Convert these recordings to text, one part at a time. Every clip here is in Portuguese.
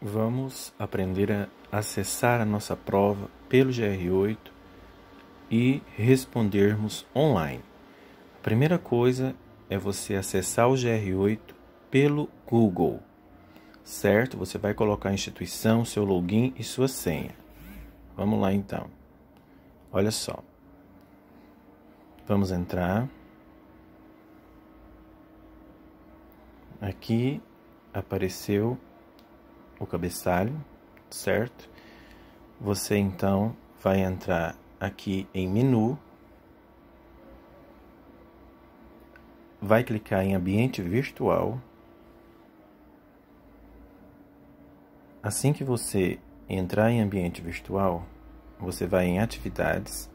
Vamos aprender a acessar a nossa prova pelo GR8 e respondermos online. A primeira coisa é você acessar o GR8 pelo Google, certo? Você vai colocar a instituição, seu login e sua senha. Vamos lá então. Olha só. Vamos entrar. Aqui apareceu o cabeçalho, certo? Você então vai entrar aqui em menu, vai clicar em ambiente virtual. Assim que você entrar em ambiente virtual, você vai em atividades.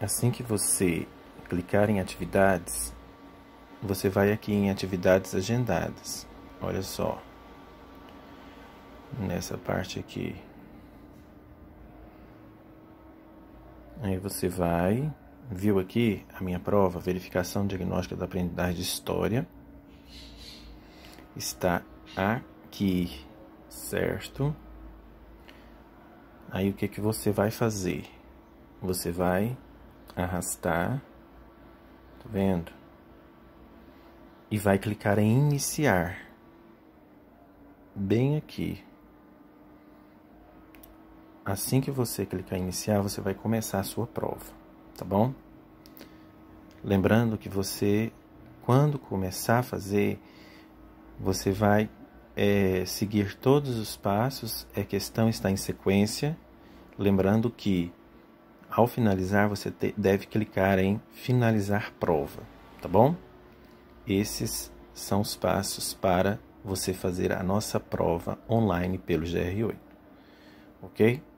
Assim que você clicar em atividades, você vai aqui em atividades agendadas. Olha só. Nessa parte aqui. Aí você vai, viu aqui a minha prova, verificação diagnóstica da aprendizagem de história. Está aqui, certo? Aí o que é que você vai fazer? Você vai arrastar, tá vendo? e vai clicar em iniciar. Bem aqui. Assim que você clicar em iniciar, você vai começar a sua prova, tá bom? Lembrando que você, quando começar a fazer, você vai é, seguir todos os passos, a é questão está em sequência. Lembrando que ao finalizar, você te, deve clicar em finalizar prova, tá bom? Esses são os passos para você fazer a nossa prova online pelo GR8. Ok?